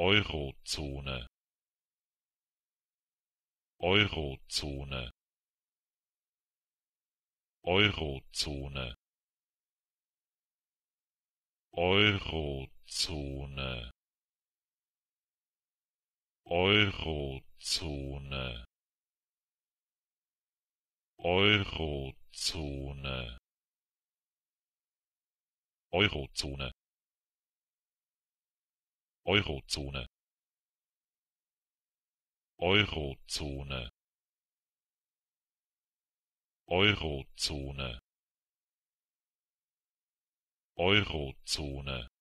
eurozone eurozone eurozone eurozone eurozone eurozone eurozone eurozone eurozone eurozone eurozone